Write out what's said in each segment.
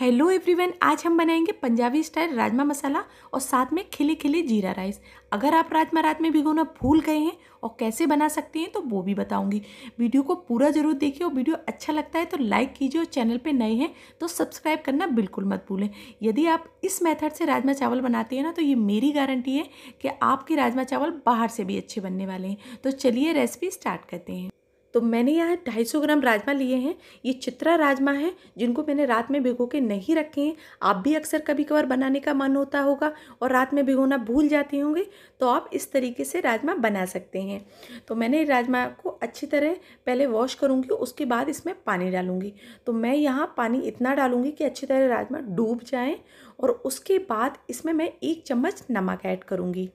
hello everyone आज हम बनाएंगे पंजाबी स्टाइल राजमा मसाला और साथ में खिले खिले जीरा राइस अगर आप राजमा रात में भिगोना भूल गए हैं और कैसे बना सकते हैं तो वो भी बताऊंगी वीडियो को पूरा ज़रूर देखिए और वीडियो अच्छा लगता है तो लाइक कीजिए और चैनल पे नए हैं तो सब्सक्राइब करना बिल्कुल मत भूलें यदि आप इस मेथड से राजमा चावल बनाते हैं ना तो ये मेरी गारंटी है कि आपके राजमा चावल बाहर से भी अच्छे बनने वाले हैं तो चलिए रेसिपी स्टार्ट करते हैं तो मैंने यहाँ ढाई सौ ग्राम राजमा लिए हैं ये चित्रा राजमा है जिनको मैंने रात में भिगो के नहीं रखे हैं आप भी अक्सर कभी कभार बनाने का मन होता होगा और रात में भिगोना भूल जाते होंगे तो आप इस तरीके से राजमा बना सकते हैं तो मैंने राजमा को अच्छी तरह पहले वॉश करूँगी उसके बाद इसमें पानी डालूँगी तो मैं यहाँ पानी इतना डालूँगी कि अच्छी तरह राजमा डूब जाएँ और उसके बाद इसमें मैं एक चम्मच नमक ऐड करूँगी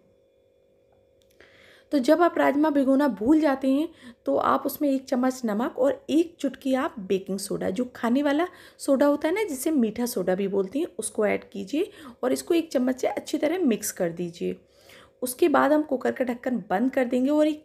तो जब आप राजमा भिगोना भूल जाते हैं तो आप उसमें एक चम्मच नमक और एक चुटकी आप बेकिंग सोडा जो खाने वाला सोडा होता है ना जिसे मीठा सोडा भी बोलते हैं उसको ऐड कीजिए और इसको एक चम्मच से अच्छी तरह मिक्स कर दीजिए उसके बाद हम कुकर का ढक्कन बंद कर देंगे और एक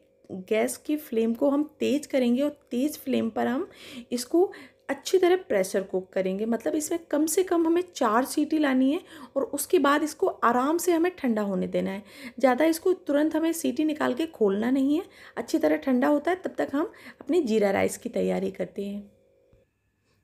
गैस की फ्लेम को हम तेज़ करेंगे और तेज़ फ्लेम पर हम इसको अच्छी तरह प्रेशर कुक करेंगे मतलब इसमें कम से कम हमें चार सीटी लानी है और उसके बाद इसको आराम से हमें ठंडा होने देना है ज़्यादा इसको तुरंत हमें सीटी निकाल के खोलना नहीं है अच्छी तरह ठंडा होता है तब तक हम अपने जीरा राइस की तैयारी करते हैं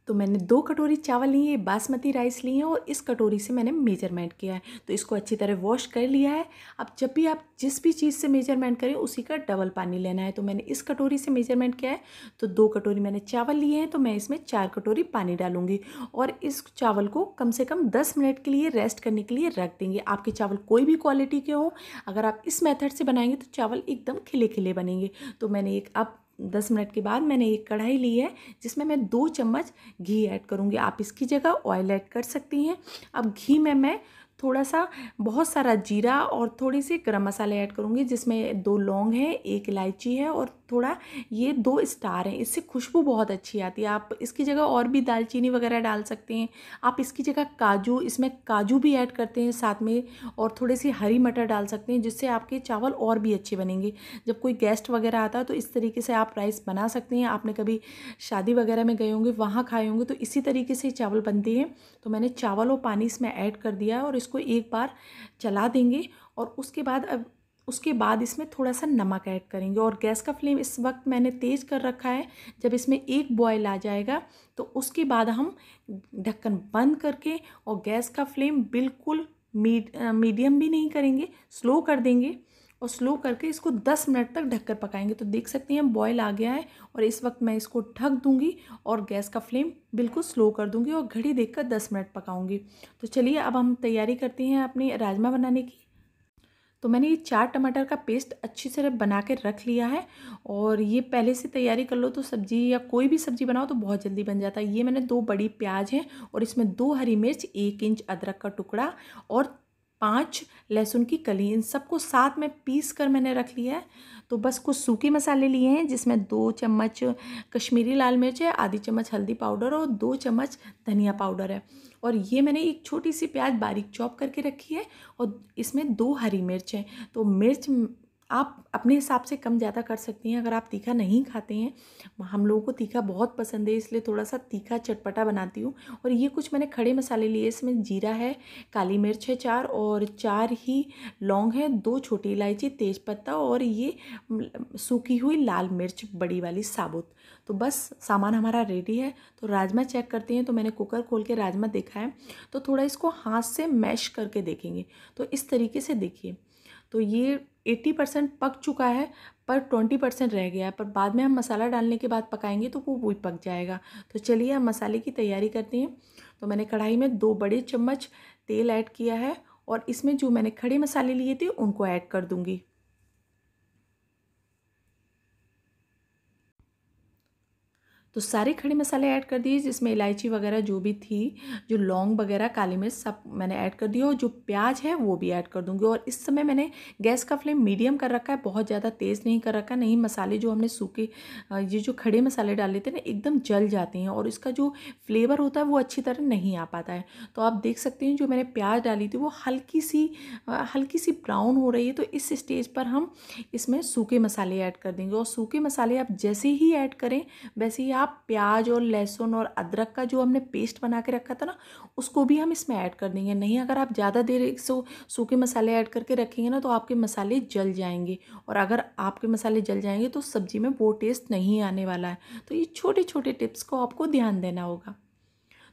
तो मैंने दो कटोरी चावल लिए हैं बासमती राइस लिए हैं और इस कटोरी से मैंने मेजरमेंट किया है तो इसको अच्छी तरह वॉश कर लिया है अब जब भी आप जिस भी चीज़ से मेजरमेंट करें उसी का डबल पानी लेना है तो मैंने इस कटोरी से मेजरमेंट किया है तो दो कटोरी मैंने चावल लिए हैं तो मैं इसमें चार कटोरी पानी डालूंगी और इस चावल को कम से कम दस मिनट के लिए रेस्ट करने के लिए रख देंगे आपके चावल कोई भी क्वालिटी के हों अगर आप इस मेथड से बनाएंगे तो चावल एकदम खिले खिले बनेंगे तो मैंने एक अब दस मिनट के बाद मैंने एक कढ़ाई ली है जिसमें मैं दो चम्मच घी ऐड करूँगी आप इसकी जगह ऑयल ऐड कर सकती हैं अब घी में मैं थोड़ा सा बहुत सारा जीरा और थोड़ी सी गर्म मसाले ऐड करूँगी जिसमें दो लौंग है एक इलायची है और थोड़ा ये दो स्टार हैं इससे खुशबू बहुत अच्छी आती है आप इसकी जगह और भी दालचीनी वगैरह डाल सकते हैं आप इसकी जगह काजू इसमें काजू भी ऐड करते हैं साथ में और थोड़ी सी हरी मटर डाल सकते हैं जिससे आपके चावल और भी अच्छे बनेंगे जब कोई गेस्ट वगैरह आता है तो इस तरीके से आप राइस बना सकते हैं आपने कभी शादी वगैरह में गए होंगे वहाँ खाए होंगे तो इसी तरीके से चावल बनते हैं तो मैंने चावल और पानी इसमें ऐड कर दिया और इस इसको एक बार चला देंगे और उसके बाद अब उसके बाद इसमें थोड़ा सा नमक ऐड करेंगे और गैस का फ्लेम इस वक्त मैंने तेज़ कर रखा है जब इसमें एक बॉयल आ जाएगा तो उसके बाद हम ढक्कन बंद करके और गैस का फ्लेम बिल्कुल मीडियम भी नहीं करेंगे स्लो कर देंगे और स्लो करके इसको दस मिनट तक ढककर पकाएंगे तो देख सकते हैं बॉयल आ गया है और इस वक्त मैं इसको ढक दूंगी और गैस का फ्लेम बिल्कुल स्लो कर दूंगी और घड़ी देखकर दस मिनट पकाऊंगी तो चलिए अब हम तैयारी करते हैं अपने राजमा बनाने की तो मैंने ये चार टमाटर का पेस्ट अच्छी तरह बना कर रख लिया है और ये पहले से तैयारी कर लो तो सब्ज़ी या कोई भी सब्ज़ी बनाओ तो बहुत जल्दी बन जाता है ये मैंने दो बड़ी प्याज हैं और इसमें दो हरी मिर्च एक इंच अदरक का टुकड़ा और पाँच लहसुन की कली इन सबको साथ में पीस कर मैंने रख लिया है तो बस कुछ सूखे मसाले लिए हैं जिसमें दो चम्मच कश्मीरी लाल मिर्च है आधी चम्मच हल्दी पाउडर और दो चम्मच धनिया पाउडर है और ये मैंने एक छोटी सी प्याज बारीक चॉप करके रखी है और इसमें दो हरी मिर्च है तो मिर्च आप अपने हिसाब से कम ज़्यादा कर सकती हैं अगर आप तीखा नहीं खाते हैं हम लोगों को तीखा बहुत पसंद है इसलिए थोड़ा सा तीखा चटपटा बनाती हूँ और ये कुछ मैंने खड़े मसाले लिए इसमें जीरा है काली मिर्च है चार और चार ही लौंग है दो छोटी इलायची तेज़पत्ता और ये सूखी हुई लाल मिर्च बड़ी वाली साबुत तो बस सामान हमारा रेडी है तो राजमा चेक करते हैं तो मैंने कुकर खोल के राजमा देखा है तो थोड़ा इसको हाथ से मैश करके देखेंगे तो इस तरीके से देखिए तो ये 80 परसेंट पक चुका है पर 20 परसेंट रह गया है पर बाद में हम मसाला डालने के बाद पकाएंगे तो वो भी पक जाएगा तो चलिए हम मसाले की तैयारी करते हैं तो मैंने कढ़ाई में दो बड़े चम्मच तेल ऐड किया है और इसमें जो मैंने खड़े मसाले लिए थे उनको ऐड कर दूँगी तो सारे खड़े मसाले ऐड कर दिए जिसमें इलायची वगैरह जो भी थी जो लौंग वगैरह काली मिर्च सब मैंने ऐड कर दिया और जो प्याज है वो भी ऐड कर दूँगी और इस समय मैंने गैस का फ्लेम मीडियम कर रखा है बहुत ज़्यादा तेज़ नहीं कर रखा नहीं मसाले जो हमने सूखे ये जो खड़े मसाले डाले थे ना एकदम जल जाते हैं और इसका जो फ्लेवर होता है वो अच्छी तरह नहीं आ पाता है तो आप देख सकते हैं जो मैंने प्याज डाली थी वो हल्की सी हल्की सी ब्राउन हो रही है तो इस स्टेज पर हम इसमें सूखे मसाले ऐड कर देंगे और सूखे मसाले आप जैसे ही ऐड करें वैसे ही आप आप प्याज और लहसुन और अदरक का जो हमने पेस्ट बना के रखा था ना उसको भी हम इसमें ऐड कर देंगे नहीं अगर आप ज़्यादा देर सो सूखे मसाले ऐड करके रखेंगे ना तो आपके मसाले जल जाएंगे और अगर आपके मसाले जल जाएंगे तो सब्ज़ी में वो टेस्ट नहीं आने वाला है तो ये छोटे छोटे टिप्स को आपको ध्यान देना होगा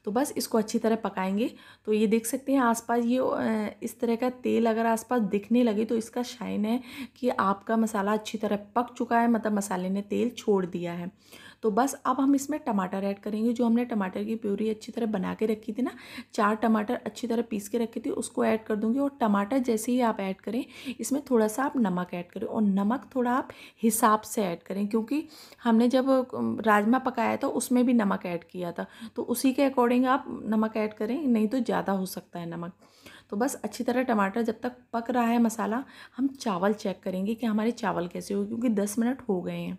तो बस इसको अच्छी तरह पकाएंगे तो ये देख सकते हैं आसपास ये इस तरह का तेल अगर आसपास दिखने लगे तो इसका शाइन है कि आपका मसाला अच्छी तरह पक चुका है मतलब मसाले ने तेल छोड़ दिया है तो बस अब हम इसमें टमाटर ऐड करेंगे जो हमने टमाटर की प्यूरी अच्छी तरह बना के रखी थी ना चार टमाटर अच्छी तरह पीस के रखी थी उसको ऐड कर दूँगी और टमाटर जैसे ही आप ऐड करें इसमें थोड़ा सा आप नमक ऐड करें और नमक थोड़ा आप हिसाब से ऐड करें क्योंकि हमने जब राजमा पकाया था उसमें भी नमक ऐड किया था तो उसी के अकॉर्डिंग आप नमक ऐड करें नहीं तो ज़्यादा हो सकता है नमक तो बस अच्छी तरह टमाटर जब तक पक रहा है मसाला हम चावल चेक करेंगे कि हमारे चावल कैसे हो क्योंकि दस मिनट हो गए हैं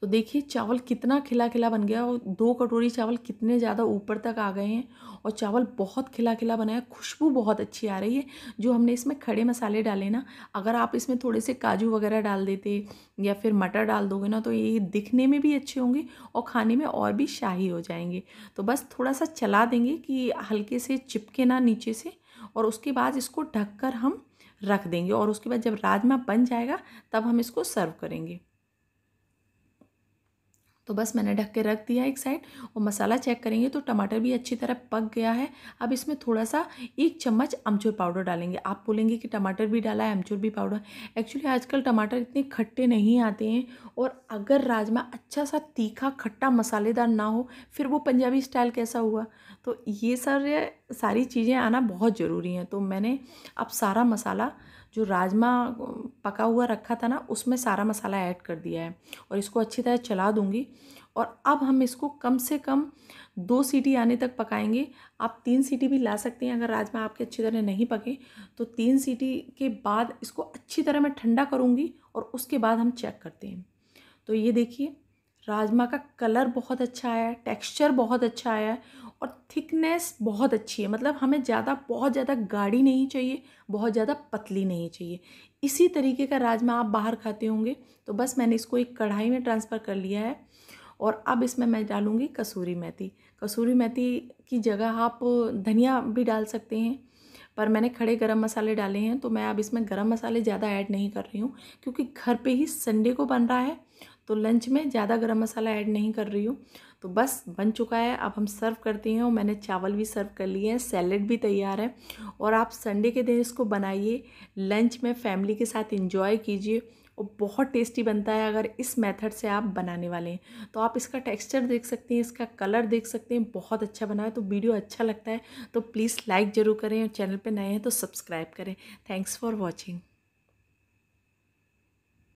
तो देखिए चावल कितना खिला खिला बन गया और दो कटोरी चावल कितने ज़्यादा ऊपर तक आ गए हैं और चावल बहुत खिला खिला बनाया खुशबू बहुत अच्छी आ रही है जो हमने इसमें खड़े मसाले डाले ना अगर आप इसमें थोड़े से काजू वगैरह डाल देते या फिर मटर डाल दोगे ना तो ये दिखने में भी अच्छे होंगे और खाने में और भी शाही हो जाएंगे तो बस थोड़ा सा चला देंगे कि हल्के से चिपके ना नीचे से और उसके बाद इसको ढक हम रख देंगे और उसके बाद जब राजमा बन जाएगा तब हम इसको सर्व करेंगे तो बस मैंने ढक के रख दिया एक साइड और मसाला चेक करेंगे तो टमाटर भी अच्छी तरह पक गया है अब इसमें थोड़ा सा एक चम्मच अमचूर पाउडर डालेंगे आप बोलेंगे कि टमाटर भी डाला है अमचूर भी पाउडर एक्चुअली आजकल टमाटर इतने खट्टे नहीं आते हैं और अगर राजमा अच्छा सा तीखा खट्टा मसालेदार ना हो फिर वो पंजाबी स्टाइल कैसा हुआ तो ये सारे सारी चीज़ें आना बहुत ज़रूरी हैं तो मैंने अब सारा मसाला जो राजमा पका हुआ रखा था ना उसमें सारा मसाला ऐड कर दिया है और इसको अच्छी तरह चला दूंगी और अब हम इसको कम से कम दो सीटी आने तक पकाएंगे आप तीन सीटी भी ला सकते हैं अगर राजमा आपके अच्छी तरह नहीं पके तो तीन सीटी के बाद इसको अच्छी तरह मैं ठंडा करूँगी और उसके बाद हम चेक करते हैं तो ये देखिए राजमा का कलर बहुत अच्छा आया है टेक्स्चर बहुत अच्छा आया है और थिकनेस बहुत अच्छी है मतलब हमें ज़्यादा बहुत ज़्यादा गाढ़ी नहीं चाहिए बहुत ज़्यादा पतली नहीं चाहिए इसी तरीके का राजमा आप बाहर खाते होंगे तो बस मैंने इसको एक कढ़ाई में ट्रांसफ़र कर लिया है और अब इसमें मैं डालूँगी कसूरी मेथी कसूरी मेथी की जगह आप धनिया भी डाल सकते हैं पर मैंने खड़े गरम मसाले डाले हैं तो मैं अब इसमें गरम मसाले ज़्यादा ऐड नहीं कर रही हूँ क्योंकि घर पे ही संडे को बन रहा है तो लंच में ज़्यादा गरम मसाला ऐड नहीं कर रही हूँ तो बस बन चुका है अब हम सर्व करते हैं और मैंने चावल भी सर्व कर लिए हैं सैलड भी तैयार है और आप संडे के दिन इसको बनाइए लंच में फैमिली के साथ इंजॉय कीजिए और बहुत टेस्टी बनता है अगर इस मेथड से आप बनाने वाले हैं तो आप इसका टेक्सचर देख सकते हैं इसका कलर देख सकते हैं बहुत अच्छा बना है तो वीडियो अच्छा लगता है तो प्लीज़ लाइक ज़रूर करें और चैनल पर नए हैं तो सब्सक्राइब करें थैंक्स फॉर वॉचिंग